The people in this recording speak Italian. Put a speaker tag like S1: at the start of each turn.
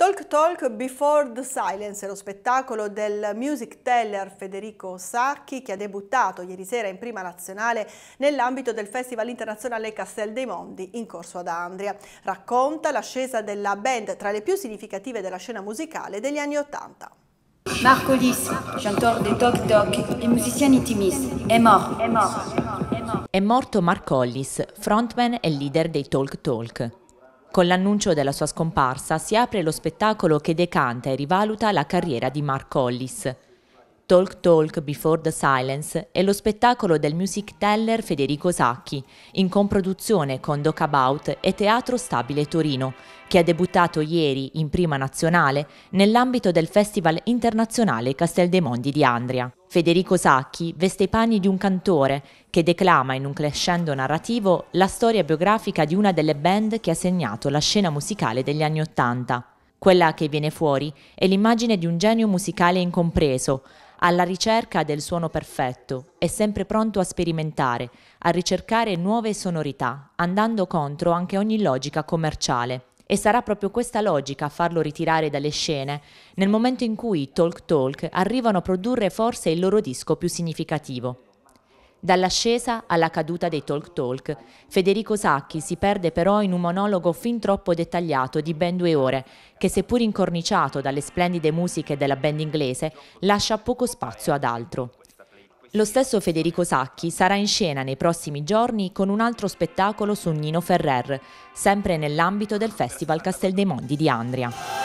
S1: Talk Talk Before the Silence è lo spettacolo del music teller Federico Sacchi che ha debuttato ieri sera in prima nazionale nell'ambito del Festival internazionale Castel dei Mondi in corso ad Andria. Racconta l'ascesa della band tra le più significative della scena musicale degli anni Ottanta. Marco Lys, chanteur de Toc Toc, le musician intimiste, è morto. È morto, è
S2: morto. È morto Marco Hollis, frontman e leader dei Talk Talk. Con l'annuncio della sua scomparsa si apre lo spettacolo che decanta e rivaluta la carriera di Mark Hollis. Talk Talk Before the Silence è lo spettacolo del music teller Federico Sacchi, in comproduzione con Doc About e Teatro Stabile Torino, che ha debuttato ieri in prima nazionale nell'ambito del Festival internazionale Castel Mondi di Andria. Federico Sacchi veste i panni di un cantore che declama in un crescendo narrativo la storia biografica di una delle band che ha segnato la scena musicale degli anni Ottanta. Quella che viene fuori è l'immagine di un genio musicale incompreso, alla ricerca del suono perfetto e sempre pronto a sperimentare, a ricercare nuove sonorità, andando contro anche ogni logica commerciale e sarà proprio questa logica a farlo ritirare dalle scene, nel momento in cui i Talk Talk arrivano a produrre forse il loro disco più significativo. Dall'ascesa alla caduta dei Talk Talk, Federico Sacchi si perde però in un monologo fin troppo dettagliato di ben due ore, che seppur incorniciato dalle splendide musiche della band inglese, lascia poco spazio ad altro. Lo stesso Federico Sacchi sarà in scena nei prossimi giorni con un altro spettacolo su Nino Ferrer, sempre nell'ambito del Festival Castel dei Mondi di Andria.